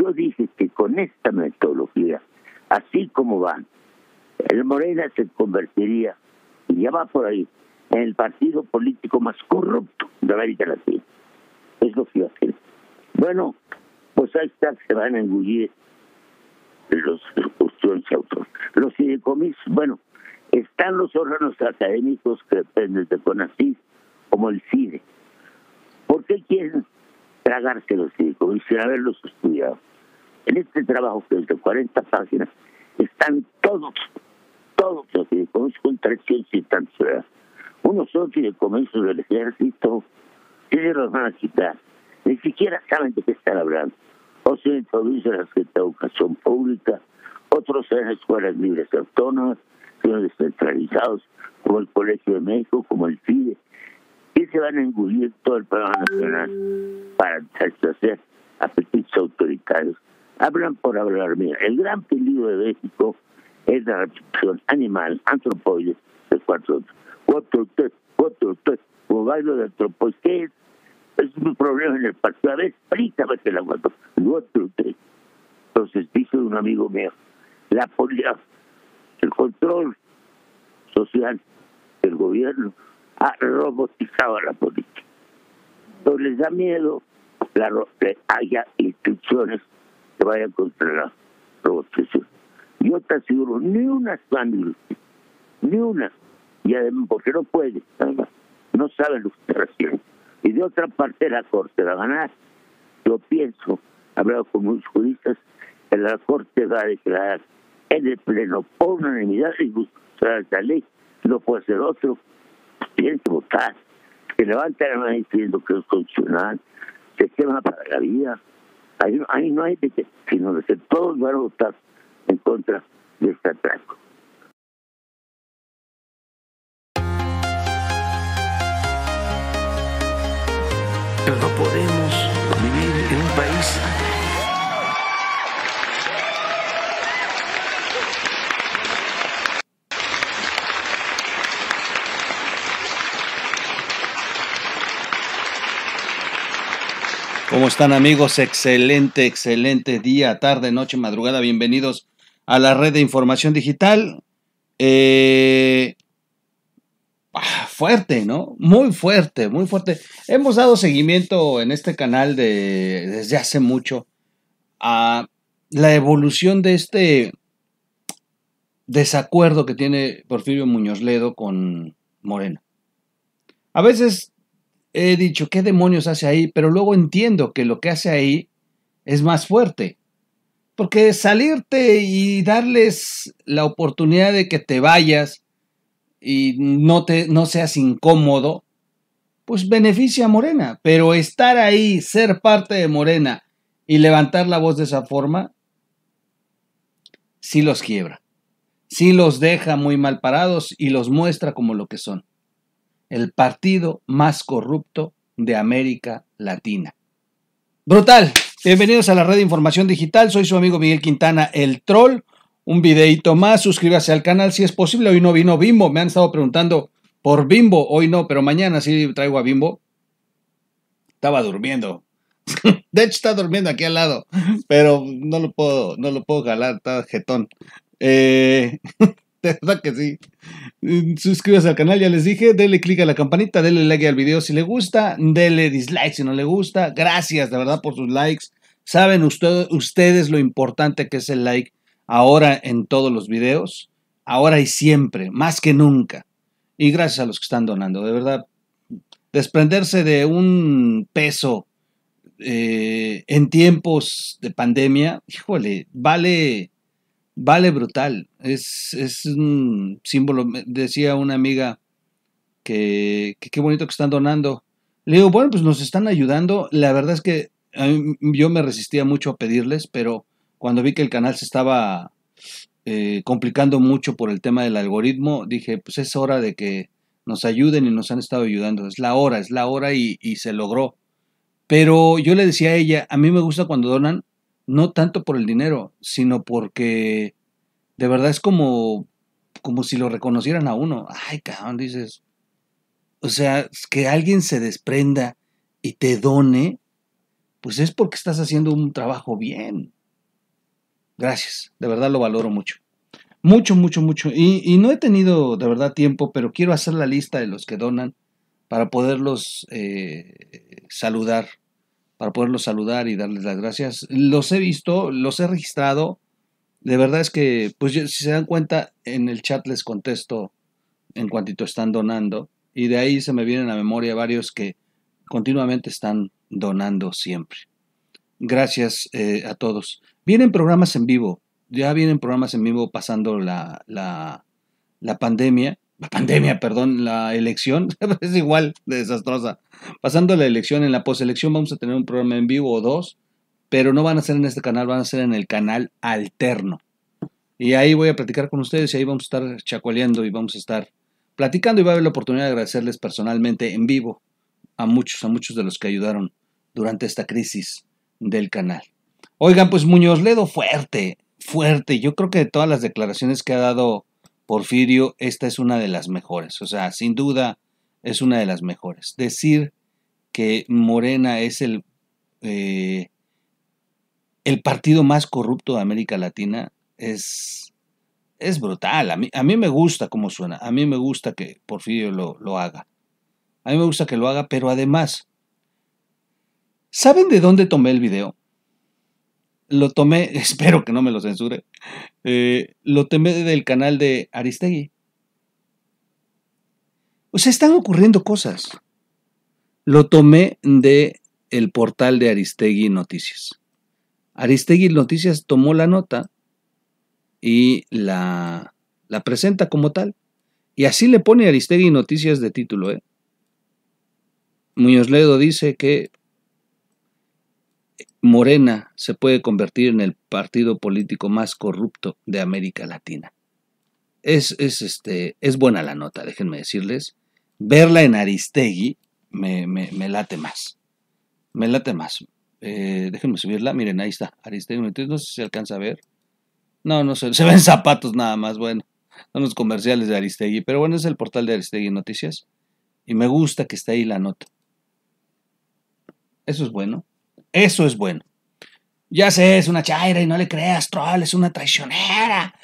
Yo dije que con esta metodología, así como van, el Morena se convertiría, y ya va por ahí, en el partido político más corrupto de América Latina. Es lo que a hacer. Bueno, pues ahí está, se van a engullir los cuestiones autónomos. Los fideicomisos, bueno, están los órganos académicos que dependen de CONACYT, como el CIDE. ¿Por qué quieren tragarse los fideicomisos sin haberlos estudiado? En este trabajo que es de 40 páginas están todos, todos los fideicomisos, con 300 y tantos. Unos son comienzo del ejército, que los van a quitar. Ni siquiera saben de qué están hablando. O se introduce la Secretaría de Educación Pública, otros son escuelas libres autónomas, son descentralizados, como el Colegio de México, como el FIDE, y se van a engullir todo el programa nacional para satisfacer apetitos autoritarios hablan por hablar. Mira, el gran peligro de México es la restricción animal, antropoides, de cuatro. Cuatro, tres, cuatro, tres, de antropoides. ¿Qué es? Es un problema en el partido. A veces, ver, explícame que la cuatro. Cuatro, tres. Entonces, dice un amigo mío, la policía, el control social del gobierno ha robotizado a la política. Entonces les da miedo que haya instrucciones que vaya contra la prostitución. Yo te aseguro, ni una espándula, ni una, y además, porque no puede, no saben lo que Y de otra parte, la Corte va a ganar. Yo pienso, he hablado con muchos juristas, que la Corte va a declarar en el Pleno por unanimidad y buscar la ley. No puede ser otro. Pienso que votar. Que levanta la mano diciendo que es constitucional, se quema para la vida. Ahí, no hay que, sino de que todos van a votar en contra de este atraco. Pero no podemos vivir en un país ¿Cómo están amigos? Excelente, excelente día, tarde, noche, madrugada. Bienvenidos a la red de información digital. Eh, ah, fuerte, ¿no? Muy fuerte, muy fuerte. Hemos dado seguimiento en este canal de, desde hace mucho a la evolución de este desacuerdo que tiene Porfirio Muñoz Ledo con Morena. A veces he dicho, ¿qué demonios hace ahí? Pero luego entiendo que lo que hace ahí es más fuerte. Porque salirte y darles la oportunidad de que te vayas y no, te, no seas incómodo, pues beneficia a Morena. Pero estar ahí, ser parte de Morena y levantar la voz de esa forma, sí los quiebra. Sí los deja muy mal parados y los muestra como lo que son el partido más corrupto de América Latina. Brutal. Bienvenidos a la red de información digital. Soy su amigo Miguel Quintana, el troll. Un videito más. Suscríbase al canal si es posible. Hoy no vino Bimbo. Me han estado preguntando por Bimbo. Hoy no, pero mañana sí traigo a Bimbo. Estaba durmiendo. De hecho, está durmiendo aquí al lado. Pero no lo puedo, no lo puedo jalar. Está jetón. Eh... De verdad que sí. Mm, suscríbase al canal, ya les dije. Dele click a la campanita, Dele like al video si le gusta. Dele dislike si no le gusta. Gracias, de verdad, por sus likes. Saben ustedes lo importante que es el like ahora en todos los videos. Ahora y siempre, más que nunca. Y gracias a los que están donando, de verdad. Desprenderse de un peso eh, en tiempos de pandemia, híjole, vale vale brutal. Es, es un símbolo. Decía una amiga que, qué bonito que están donando. Le digo, bueno, pues nos están ayudando. La verdad es que yo me resistía mucho a pedirles, pero cuando vi que el canal se estaba eh, complicando mucho por el tema del algoritmo, dije, pues es hora de que nos ayuden y nos han estado ayudando. Es la hora, es la hora y, y se logró. Pero yo le decía a ella, a mí me gusta cuando donan no tanto por el dinero, sino porque de verdad es como, como si lo reconocieran a uno. Ay, cabrón, dices. O sea, que alguien se desprenda y te done, pues es porque estás haciendo un trabajo bien. Gracias, de verdad lo valoro mucho. Mucho, mucho, mucho. Y, y no he tenido de verdad tiempo, pero quiero hacer la lista de los que donan para poderlos eh, saludar para poderlos saludar y darles las gracias. Los he visto, los he registrado. De verdad es que, pues si se dan cuenta, en el chat les contesto en cuantito están donando. Y de ahí se me vienen a memoria varios que continuamente están donando siempre. Gracias eh, a todos. Vienen programas en vivo. Ya vienen programas en vivo pasando la, la, la pandemia la pandemia, perdón, la elección, es igual de desastrosa. Pasando la elección, en la poselección vamos a tener un programa en vivo o dos, pero no van a ser en este canal, van a ser en el canal alterno. Y ahí voy a platicar con ustedes y ahí vamos a estar chacoleando y vamos a estar platicando y va a haber la oportunidad de agradecerles personalmente en vivo a muchos, a muchos de los que ayudaron durante esta crisis del canal. Oigan, pues Muñoz Ledo fuerte, fuerte. Yo creo que de todas las declaraciones que ha dado Porfirio, esta es una de las mejores, o sea, sin duda es una de las mejores. Decir que Morena es el, eh, el partido más corrupto de América Latina es, es brutal. A mí, a mí me gusta cómo suena, a mí me gusta que Porfirio lo, lo haga. A mí me gusta que lo haga, pero además, ¿saben de dónde tomé el video? lo tomé, espero que no me lo censure, eh, lo tomé del canal de Aristegui. O sea, están ocurriendo cosas. Lo tomé de el portal de Aristegui Noticias. Aristegui Noticias tomó la nota y la, presenta como tal. Y así le pone Aristegui Noticias de título. ¿eh? Muñoz Ledo dice que Morena se puede convertir en el partido político más corrupto de América Latina. Es, es, este, es buena la nota, déjenme decirles. Verla en Aristegui me, late más. Me late más. Eh, déjenme subirla. Miren, ahí está. Aristegui. no sé si se alcanza a ver. No, no sé. Se ven zapatos nada más. Bueno, son los comerciales de Aristegui. Pero bueno, es el portal de Aristegui Noticias. Y me gusta que está ahí la nota. Eso es bueno. Eso es bueno. Ya sé, es una chaira y no le creas, troll, es una traicionera,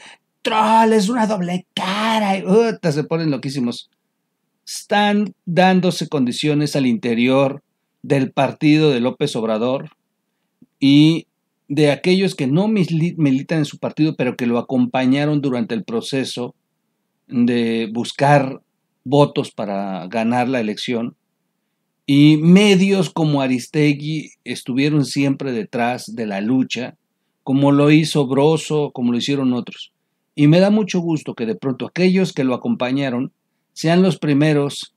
troll, es una doble cara. Y, se ponen loquísimos. Están dándose condiciones al interior del partido de López Obrador y de aquellos que no militan en su partido, pero que lo acompañaron durante el proceso de buscar votos para ganar la elección y medios como Aristegui estuvieron siempre detrás de la lucha, como lo hizo Broso, como lo hicieron otros. Y me da mucho gusto que de pronto aquellos que lo acompañaron sean los primeros,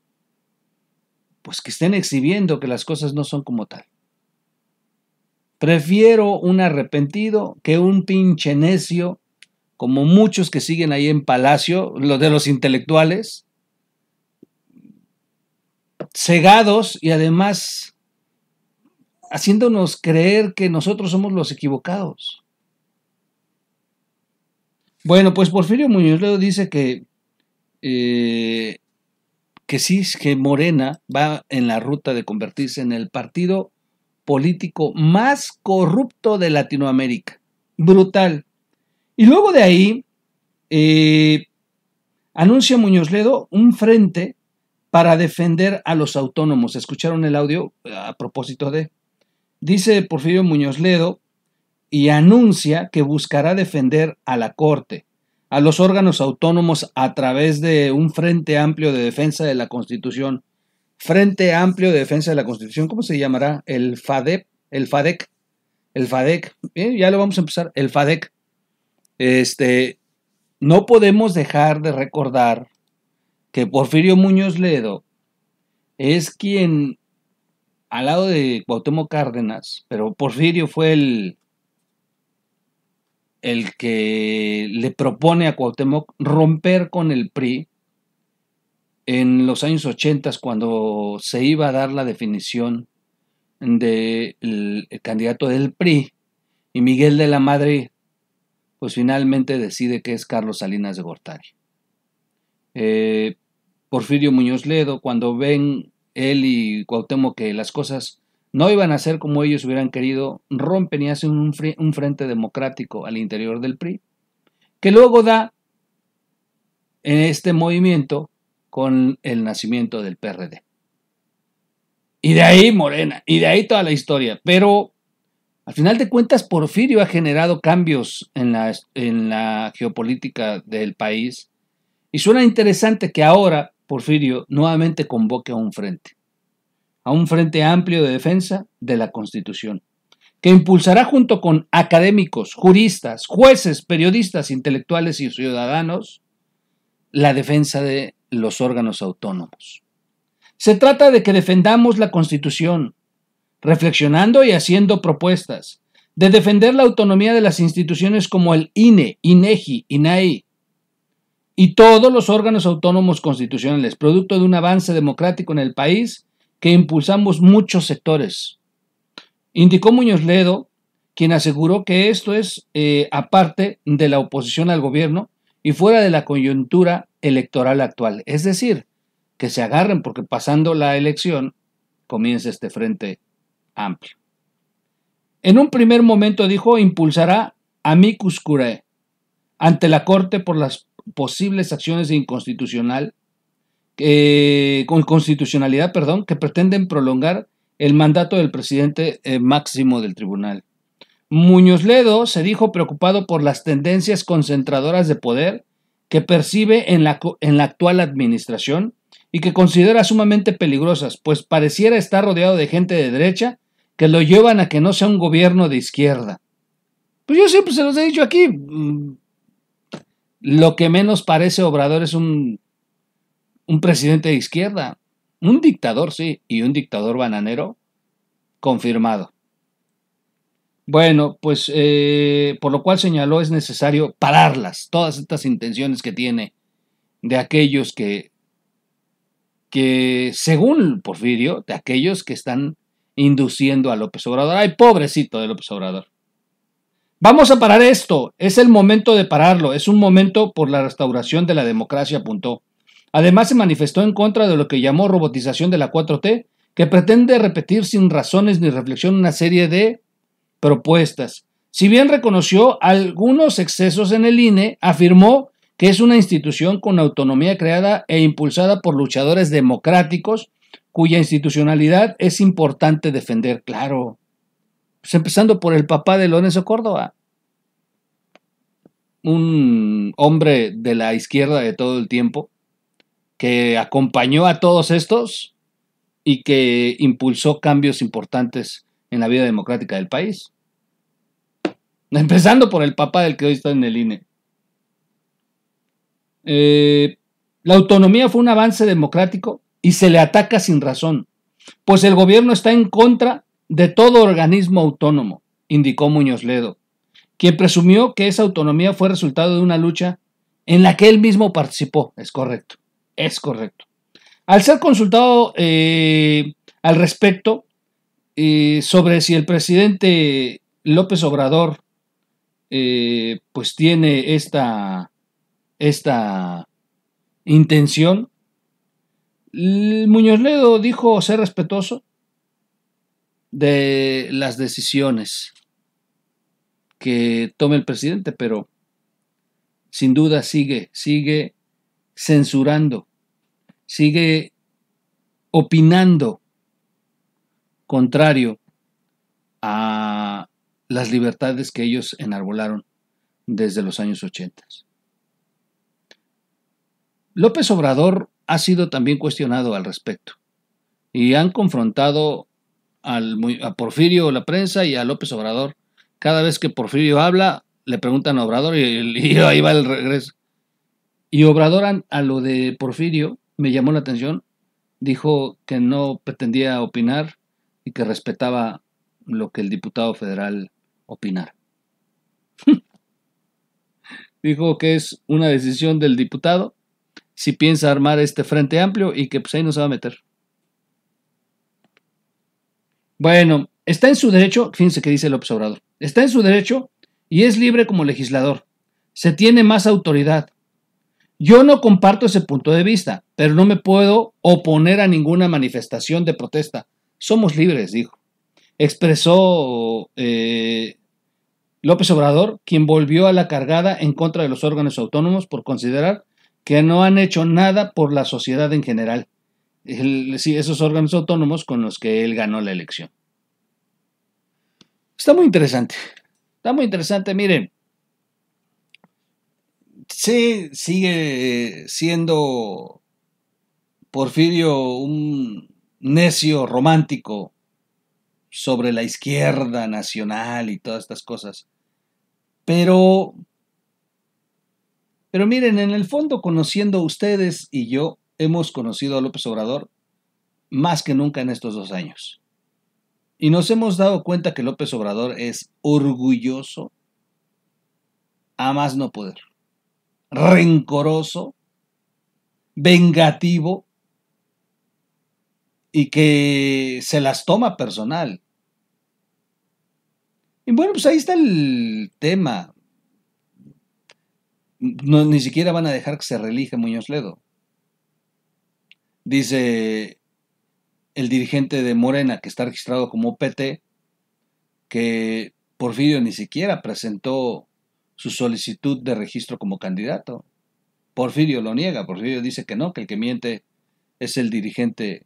pues que estén exhibiendo que las cosas no son como tal. Prefiero un arrepentido que un pinche necio, como muchos que siguen ahí en Palacio, lo de los intelectuales, cegados y además haciéndonos creer que nosotros somos los equivocados. Bueno, pues Porfirio Muñoz Ledo dice que, eh, que sí, que Morena va en la ruta de convertirse en el partido político más corrupto de Latinoamérica. Brutal. Y luego de ahí, eh, anuncia Muñoz Ledo un frente para defender a los autónomos. ¿Escucharon el audio eh, a propósito de? Dice Porfirio Muñoz Ledo y anuncia que buscará defender a la Corte, a los órganos autónomos a través de un Frente Amplio de Defensa de la Constitución. Frente Amplio de Defensa de la Constitución, ¿cómo se llamará? El FADEP, el FADEC, el FADEC, ya lo vamos a empezar, el FADEC. Este, no podemos dejar de recordar que Porfirio Muñoz Ledo es quien, al lado de Cuauhtémoc Cárdenas, pero Porfirio fue el, el que le propone a Cuauhtémoc romper con el PRI en los años 80 cuando se iba a dar la definición del candidato del PRI y Miguel de la Madre pues finalmente decide que es Carlos Salinas de Gortari. Eh, Porfirio Muñoz Ledo, cuando ven él y Cuauhtémoc que las cosas no iban a ser como ellos hubieran querido, rompen y hacen un, frente democrático al interior del PRI, que luego da en este movimiento con el nacimiento del PRD. Y de ahí Morena, y de ahí toda la historia. Pero al final de cuentas, Porfirio ha generado cambios en la, en la geopolítica del país. Y suena interesante que ahora Porfirio nuevamente convoque a un frente, a un frente amplio de defensa de la Constitución, que impulsará junto con académicos, juristas, jueces, periodistas, intelectuales y ciudadanos la defensa de los órganos autónomos. Se trata de que defendamos la Constitución, reflexionando y haciendo propuestas, de defender la autonomía de las instituciones como el INE, INEGI, INAI, e, y todos los órganos autónomos constitucionales, producto de un avance democrático en el país que impulsamos muchos sectores. Indicó Muñoz Ledo, quien aseguró que esto es eh, aparte de la oposición al gobierno y fuera de la coyuntura electoral actual. Es decir, que se agarren porque pasando la elección comienza este frente amplio. En un primer momento dijo impulsará Mikus Kure, ante la Corte por las posibles acciones inconstitucional, eh, con constitucionalidad, perdón, que pretenden prolongar el mandato del presidente eh, máximo del tribunal. Muñoz Ledo se dijo preocupado por las tendencias concentradoras de poder que percibe en la, en la actual administración y que considera sumamente peligrosas, pues pareciera estar rodeado de gente de derecha que lo llevan a que no sea un gobierno de izquierda. Pues yo siempre se los he dicho aquí, mm, lo que menos parece Obrador es un, un presidente de izquierda. Un dictador, sí, y un dictador bananero, confirmado. Bueno, pues eh, por lo cual señaló es necesario pararlas, todas estas intenciones que tiene de aquellos que, que según Porfirio, de aquellos que están induciendo a López Obrador. Ay, pobrecito de López Obrador. Vamos a parar esto. Es el momento de pararlo. Es un momento por la restauración de la democracia, apuntó. Además, se manifestó en contra de lo que llamó robotización de la 4T, que pretende repetir sin razones ni reflexión una serie de propuestas. Si bien reconoció algunos excesos en el INE, afirmó que es una institución con autonomía creada e impulsada por luchadores democráticos cuya institucionalidad es importante defender. Claro, pues, empezando por el papá de Lorenzo Córdoba, un hombre de la izquierda de todo el tiempo, que acompañó a todos estos y que impulsó cambios importantes en la vida democrática del país. Empezando por el papá del que hoy está en el INE. Eh, la autonomía fue un avance democrático y se le ataca sin razón, pues el gobierno está en contra de todo organismo autónomo, indicó Muñoz Ledo, quien presumió que esa autonomía fue resultado de una lucha en la que él mismo participó. Es correcto, es correcto. Al ser consultado eh, al respecto eh, sobre si el presidente López Obrador eh, pues tiene esta, esta intención, Muñoz Ledo dijo ser respetuoso de las decisiones que tome el presidente, pero sin duda sigue, sigue censurando, sigue opinando contrario a las libertades que ellos enarbolaron desde los años 80. López Obrador ha sido también cuestionado al respecto y han confrontado a Porfirio la prensa y a López Obrador. Cada vez que Porfirio habla, le preguntan a Obrador y, ahí va el regreso. Y Obrador a, a lo de Porfirio me llamó la atención. Dijo que no pretendía opinar y que respetaba lo que el diputado federal opinara. dijo que es una decisión del diputado si piensa armar este frente amplio y que pues ahí no se va a meter. Bueno, está en su derecho, fíjense que dice López Obrador, está en su derecho y es libre como legislador. Se tiene más autoridad. Yo no comparto ese punto de vista, pero no me puedo oponer a ninguna manifestación de protesta. Somos libres, dijo. Expresó eh, López Obrador, quien volvió a la cargada en contra de los órganos autónomos por considerar que no han hecho nada por la sociedad en general esos órganos autónomos con los que él ganó la elección. Está muy interesante. Está muy interesante. Miren, sí, sigue eh, siendo Porfirio un necio romántico sobre la izquierda nacional y todas estas cosas. Pero, pero miren, en el fondo, conociendo ustedes y yo, hemos conocido a López Obrador más que nunca en estos dos años. Y nos hemos dado cuenta que López Obrador es orgulloso a más no poder, rencoroso, vengativo y que se las toma personal. Y bueno, pues ahí está el tema. ni siquiera van a dejar que se relija Muñoz Ledo. Dice el dirigente de Morena, que está registrado como PT, que Porfirio ni siquiera presentó su solicitud de registro como candidato. Porfirio lo niega, Porfirio dice que no, que el que miente es el dirigente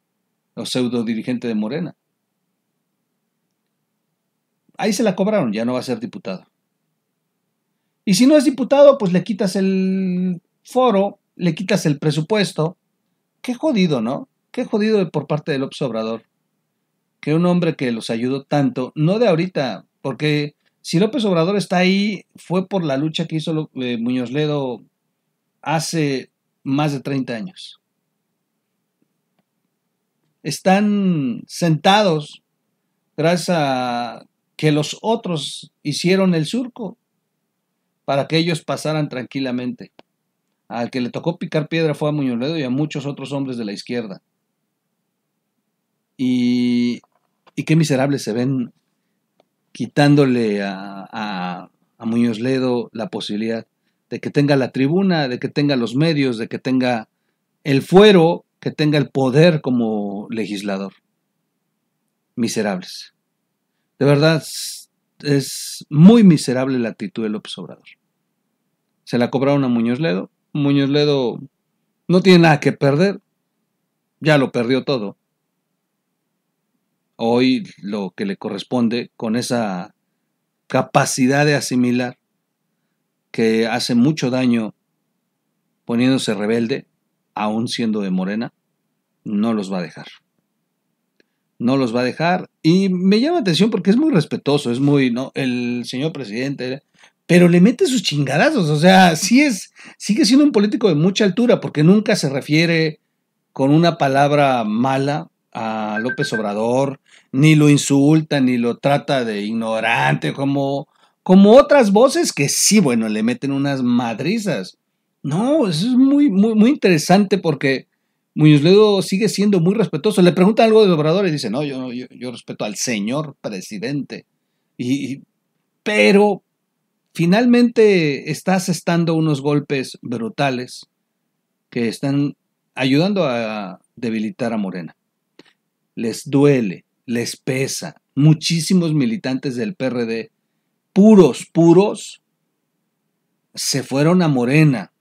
o pseudo dirigente de Morena. Ahí se la cobraron, ya no va a ser diputado. Y si no es diputado, pues le quitas el foro, le quitas el presupuesto, Qué jodido, ¿no? Qué jodido por parte de López Obrador. Que un hombre que los ayudó tanto, no de ahorita, porque si López Obrador está ahí, fue por la lucha que hizo eh, Muñoz Ledo hace más de 30 años. Están sentados gracias a que los otros hicieron el surco para que ellos pasaran tranquilamente. Al que le tocó picar piedra fue a Muñoz Ledo y a muchos otros hombres de la izquierda. Y, qué miserables se ven quitándole a, a, a Muñoz Ledo la posibilidad de que tenga la tribuna, de que tenga los medios, de que tenga el fuero, que tenga el poder como legislador. Miserables. De verdad, es muy miserable la actitud de López Obrador. Se la cobraron a Muñoz Ledo, Muñoz Ledo no tiene nada que perder. Ya lo perdió todo. Hoy lo que le corresponde con esa capacidad de asimilar que hace mucho daño poniéndose rebelde, aún siendo de Morena, no los va a dejar. No los va a dejar. Y me llama atención porque es muy respetuoso, es muy, ¿no? El señor presidente pero le mete sus chingadazos. O sea, sí es, sigue siendo un político de mucha altura, porque nunca se refiere con una palabra mala a López Obrador, ni lo insulta, ni lo trata de ignorante, como, como otras voces que sí, bueno, le meten unas madrizas. No, eso es muy, muy, muy interesante porque Muñoz Ledo sigue siendo muy respetuoso. Le pregunta algo de Obrador y dice, no, yo, yo, respeto al señor presidente. y pero Finalmente está asestando unos golpes brutales que están ayudando a debilitar a Morena. Les duele, les pesa. Muchísimos militantes del PRD, puros, puros, se fueron a Morena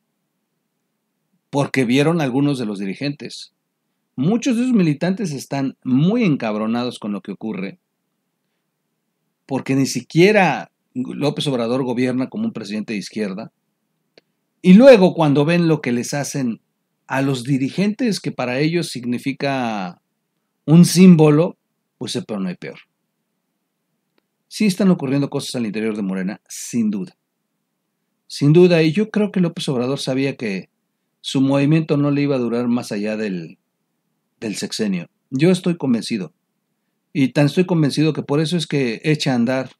porque vieron a algunos de los dirigentes. Muchos de esos militantes están muy encabronados con lo que ocurre porque ni siquiera López Obrador gobierna como un presidente de izquierda. Y luego cuando ven lo que les hacen a los dirigentes, que para ellos significa un símbolo, pues no hay peor. Sí están ocurriendo cosas al interior de Morena, sin duda. Sin duda, y yo creo que López Obrador sabía que su movimiento no le iba a durar más allá del, del sexenio. Yo estoy convencido. Y tan estoy convencido que por eso es que echa a andar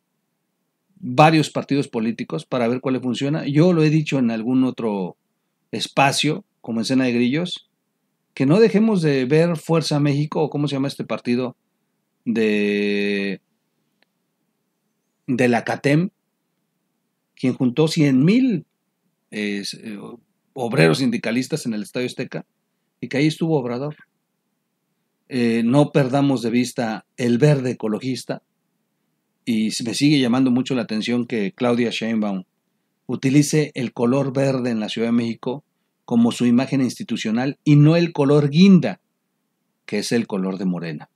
varios partidos políticos para ver cuál le funciona. Yo lo he dicho en algún otro espacio, como en Cena de Grillos, que no dejemos de ver Fuerza México, o cómo se llama este partido, de, de la CATEM, quien juntó 100 mil eh, obreros sindicalistas en el Estadio Azteca, y que ahí estuvo Obrador. Eh, no perdamos de vista el verde ecologista, y me sigue llamando mucho la atención que Claudia Sheinbaum utilice el color verde en la Ciudad de México como su imagen institucional y no el color guinda, que es el color de Morena.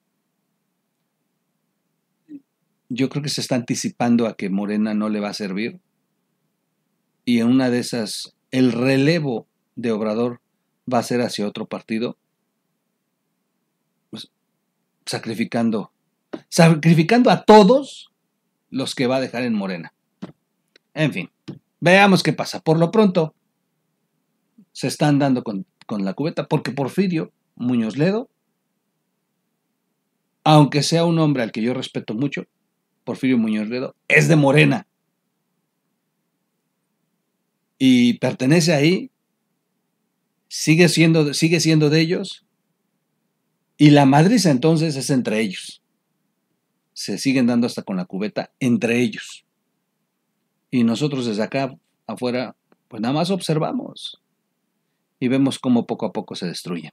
Yo creo que se está anticipando a que Morena no le va a servir y en una de esas el relevo de Obrador va a ser hacia otro partido, pues, sacrificando, sacrificando a todos los que va a dejar en Morena. En fin, veamos qué pasa. Por lo pronto, se están dando con, la cubeta porque Porfirio Muñoz Ledo, aunque sea un hombre al que yo respeto mucho, Porfirio Muñoz Ledo es de Morena. Y pertenece ahí, sigue siendo, sigue siendo de ellos, y la madriza entonces es entre ellos se siguen dando hasta con la cubeta entre ellos. Y nosotros desde acá afuera, pues nada más observamos y vemos cómo poco a poco se destruyen.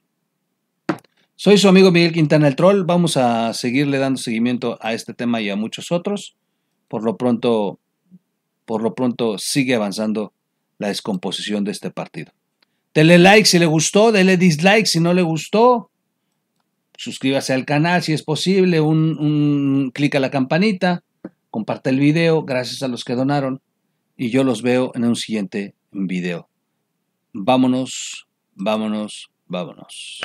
Soy su amigo Miguel Quintana el Troll. Vamos a seguirle dando seguimiento a este tema y a muchos otros. Por lo pronto, por lo pronto sigue avanzando la descomposición de este partido. Dele like si le gustó, dele dislike si no le gustó suscríbase al canal si es posible, un, clic a la campanita, comparte el video, gracias a los que donaron, y yo los veo en un siguiente video. Vámonos, vámonos, vámonos.